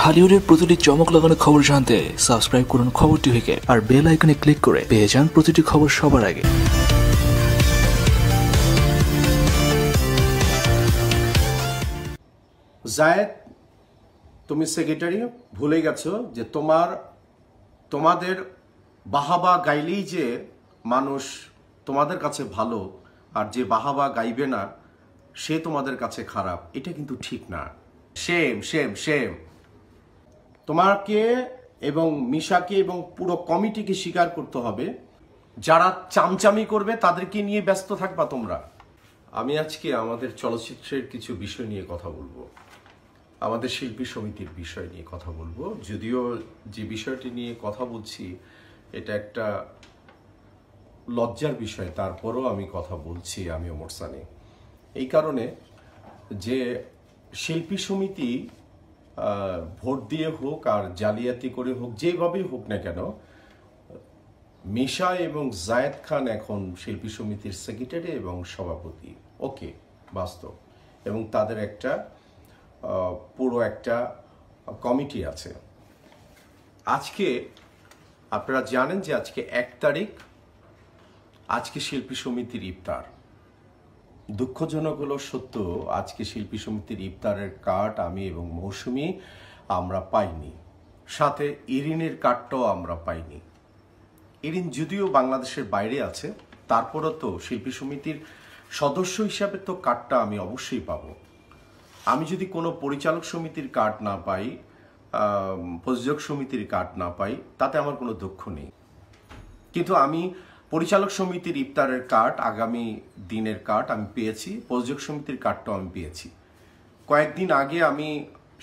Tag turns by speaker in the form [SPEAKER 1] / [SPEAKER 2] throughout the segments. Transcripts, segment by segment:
[SPEAKER 1] ঢালিউডের প্রতিটি চমক লাগানো খবর জানতে সাবস্ক্রাইব করুন খবর টিভিকে আর বেল আইকনে ক্লিক করে পেয়ে যান প্রতিটি খবর সবার আগে জায়েদ তুমি সেক্রেটারি ভুলে গেছো যে তোমার তোমাদের বাহাবা গাইলেই যে মানুষ তোমাদের কাছে ভালো আর যে বাহাবা গাইবে না সে তোমাদের কাছে খারাপ এটা কিন্তু ঠিক না সেম সেম সেম তোমাকে এবং মিশাকে এবং পুরো কমিটিকে স্বীকার করতে হবে যারা চামচামি করবে তাদেরকে নিয়ে ব্যস্ত থাকবা তোমরা আমি আজকে আমাদের চলচ্চিত্রের কিছু বিষয় নিয়ে কথা বলবো আমাদের শিল্পী সমিতির বিষয় নিয়ে কথা বলবো যদিও যে বিষয়টি নিয়ে কথা বলছি এটা একটা লজ্জার বিষয় তারপরও আমি কথা বলছি আমি ওমর সানি এই কারণে যে শিল্পী সমিতি ভোট দিয়ে হোক আর জালিয়াতি করে হোক যেভাবেই হোক না কেন মিশা এবং জায়েদ খান এখন শিল্পী সমিতির সেক্রেটারি এবং সভাপতি ওকে বাস্তব এবং তাদের একটা পুরো একটা কমিটি আছে আজকে আপনারা জানেন যে আজকে এক তারিখ আজকে শিল্পী সমিতির ইফতার দুঃখজনক হলো সত্য আজকে শিল্পী সমিতির ইফতারের কার্ড আমি এবং মৌসুমি আমরা পাইনি সাথে ইরিনের কার্ডটাও আমরা পাইনি ইরিন যদিও বাংলাদেশের বাইরে আছে তারপরও তো শিল্পী সমিতির সদস্য হিসাবে তো কার্ডটা আমি অবশ্যই পাব আমি যদি কোনো পরিচালক সমিতির কার্ড না পাই প্রযোজক সমিতির কার্ড না পাই তাতে আমার কোনো দুঃখ নেই কিন্তু আমি পরিচালক সমিতির ইফতারের কার্ড আগামী দিনের কার্ড আমি পেয়েছি প্রযোজক সমিতির কার্ডটাও আমি পেয়েছি কয়েকদিন আগে আমি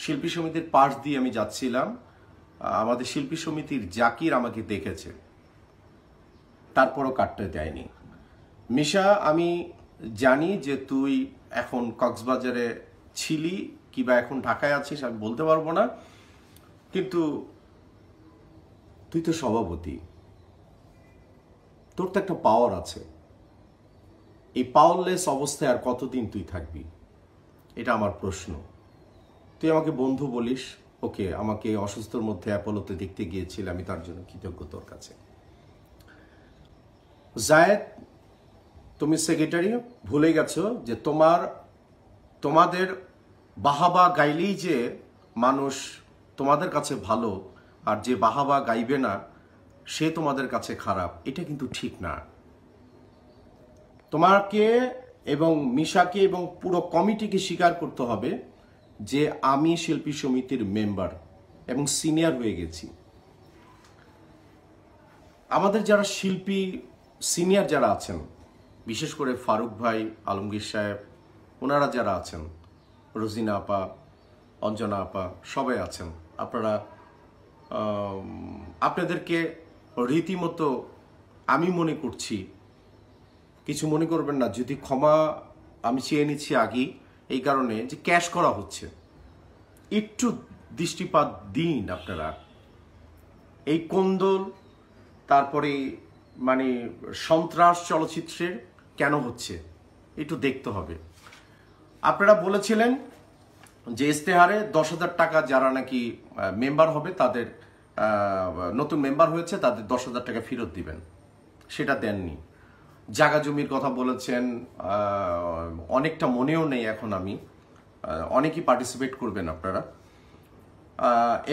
[SPEAKER 1] শিল্পী সমিতির পাশ দিয়ে আমি যাচ্ছিলাম আমাদের শিল্পী সমিতির জাকির আমাকে দেখেছে তারপরও কার্ডটা দেয়নি মিশা আমি জানি যে তুই এখন কক্সবাজারে ছিলি কিবা এখন ঢাকায় আছিস আমি বলতে পারবো না কিন্তু তুই তো সভাপতি তোর তো একটা পাওয়ার আছে এই পাওয়ারলেস অবস্থায় আর কতদিন তুই থাকবি এটা আমার প্রশ্ন তুই আমাকে বন্ধু বলিস ওকে আমাকে অসুস্থর মধ্যে অ্যাপোলোতে দেখতে গিয়েছিল আমি তার জন্য কৃতজ্ঞ তোর কাছে জায়েদ তুমি সেক্রেটারি ভুলে গেছো যে তোমার তোমাদের বাহাবা গাইলেই যে মানুষ তোমাদের কাছে ভালো আর যে বাহাবা গাইবে না সে তোমাদের কাছে খারাপ এটা কিন্তু ঠিক না তোমাকে এবং মিশাকে এবং পুরো কমিটিকে স্বীকার করতে হবে যে আমি শিল্পী সমিতির মেম্বার এবং সিনিয়র হয়ে গেছি আমাদের যারা শিল্পী সিনিয়র যারা আছেন বিশেষ করে ফারুক ভাই আলমগীর সাহেব ওনারা যারা আছেন রোজিনা আপা অঞ্জনা আপা সবাই আছেন আপনারা আপনাদেরকে রীতিমতো আমি মনে করছি কিছু মনে করবেন না যদি ক্ষমা আমি চেয়ে নিচ্ছি আগেই এই কারণে যে ক্যাশ করা হচ্ছে একটু দৃষ্টিপাত দিন আপনারা এই কন্দল তারপরে মানে সন্ত্রাস চলচ্চিত্রের কেন হচ্ছে একটু দেখতে হবে আপনারা বলেছিলেন যে ইস্তেহারে দশ হাজার টাকা যারা নাকি মেম্বার হবে তাদের নতুন মেম্বার হয়েছে তাদের দশ হাজার টাকা ফেরত দিবেন সেটা দেননি জাগা জমির কথা বলেছেন অনেকটা মনেও নেই এখন আমি অনেকেই পার্টিসিপেট করবেন আপনারা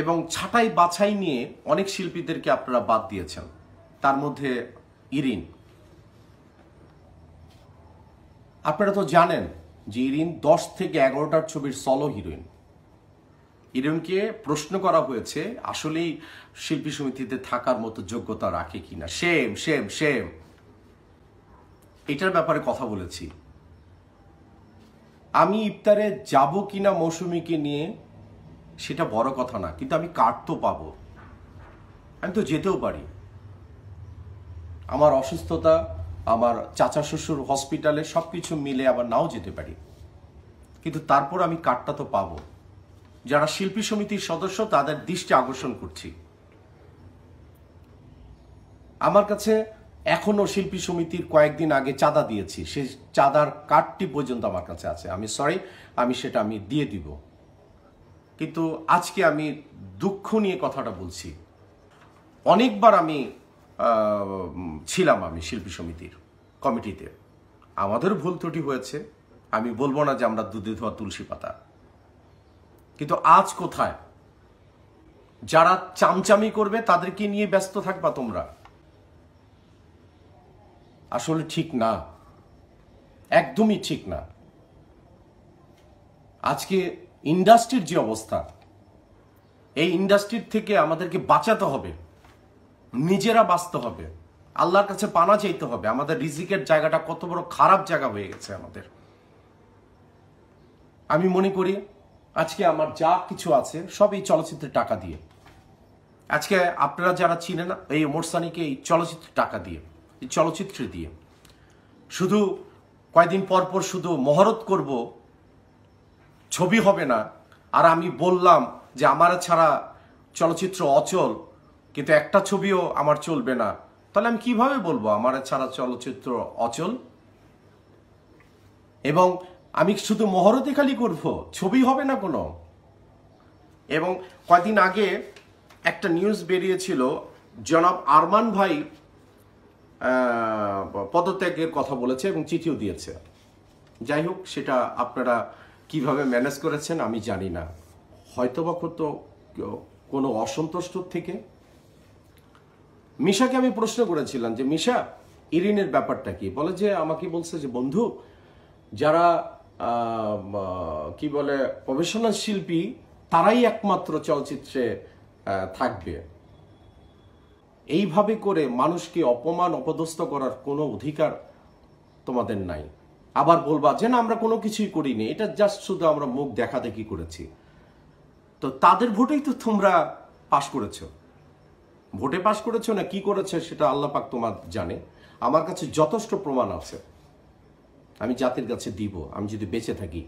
[SPEAKER 1] এবং ছাটাই বাছাই নিয়ে অনেক শিল্পীদেরকে আপনারা বাদ দিয়েছেন তার মধ্যে ইরিন আপনারা তো জানেন যে ইরিন দশ থেকে এগারোটার ছবির সলো হিরোইন ইরমকে প্রশ্ন করা হয়েছে আসলেই শিল্পী সমিতিতে থাকার মতো যোগ্যতা রাখে কিনা সেম সেম সেম এটার ব্যাপারে কথা বলেছি আমি ইফতারে যাব কিনা মৌসুমিকে নিয়ে সেটা বড় কথা না কিন্তু আমি কার্ড তো পাবো আমি তো যেতেও পারি আমার অসুস্থতা আমার চাচা শ্বশুর হসপিটালে সব কিছু মিলে আবার নাও যেতে পারি কিন্তু তারপর আমি কার্ডটা তো পাবো যারা শিল্পী সমিতির সদস্য তাদের দৃষ্টি আকর্ষণ করছি আমার কাছে এখনো শিল্পী সমিতির কয়েকদিন আগে চাঁদা দিয়েছি সেই চাঁদার কার্ডটি পর্যন্ত আমার কাছে আছে আমি সরি আমি সেটা আমি দিয়ে দিব কিন্তু আজকে আমি দুঃখ নিয়ে কথাটা বলছি অনেকবার আমি ছিলাম আমি শিল্পী সমিতির কমিটিতে আমাদের ভুল ত্রুটি হয়েছে আমি বলবো না যে আমরা দুধে ধোয়া তুলসী পাতা কিন্তু আজ কোথায় যারা চামচামি করবে তাদেরকে নিয়ে ব্যস্ত থাকবা তোমরা আসলে ঠিক না একদমই ঠিক না আজকে ইন্ডাস্ট্রির যে অবস্থা এই ইন্ডাস্ট্রির থেকে আমাদেরকে বাঁচাতে হবে নিজেরা বাঁচতে হবে আল্লাহর কাছে পানা চাইতে হবে আমাদের রিজিকের জায়গাটা কত বড় খারাপ জায়গা হয়ে গেছে আমাদের আমি মনে করি আজকে আমার যা কিছু আছে সব এই চলচ্চিত্রের টাকা দিয়ে আজকে আপনারা যারা চিনেন এই মোরসানিকে এই চলচ্চিত্রের টাকা দিয়ে এই চলচ্চিত্রে দিয়ে শুধু কয়েকদিন পর পর শুধু মহরত করব ছবি হবে না আর আমি বললাম যে আমার ছাড়া চলচ্চিত্র অচল কিন্তু একটা ছবিও আমার চলবে না তাহলে আমি কিভাবে বলবো আমার ছাড়া চলচ্চিত্র অচল এবং আমি শুধু মহরতে খালি করব ছবি হবে না কোনো এবং কয়দিন আগে একটা নিউজ বেরিয়েছিল জনাব আরমান ভাই পদত্যাগের কথা বলেছে এবং চিঠিও দিয়েছে যাই হোক সেটা আপনারা কিভাবে ম্যানেজ করেছেন আমি জানি না হয়তোবা কত কোনো অসন্তুষ্ট থেকে মিশাকে আমি প্রশ্ন করেছিলাম যে মিশা ইরিনের ব্যাপারটা কি বলে যে আমাকে বলছে যে বন্ধু যারা কি বলে প্রফেশনাল শিল্পী তারাই একমাত্র চলচ্চিত্রে থাকবে এইভাবে করে মানুষকে অপমান অপদস্থ করার কোনো অধিকার তোমাদের নাই আবার বলবা যে না আমরা কোনো কিছুই করিনি এটা জাস্ট শুধু আমরা মুখ দেখা দেখি করেছি তো তাদের ভোটেই তো তোমরা পাশ করেছো ভোটে পাশ করেছো না কি করেছে সেটা আল্লাপাক তোমার জানে আমার কাছে যথেষ্ট প্রমাণ আছে আমি জাতির কাছে দিব আমি যদি বেঁচে থাকি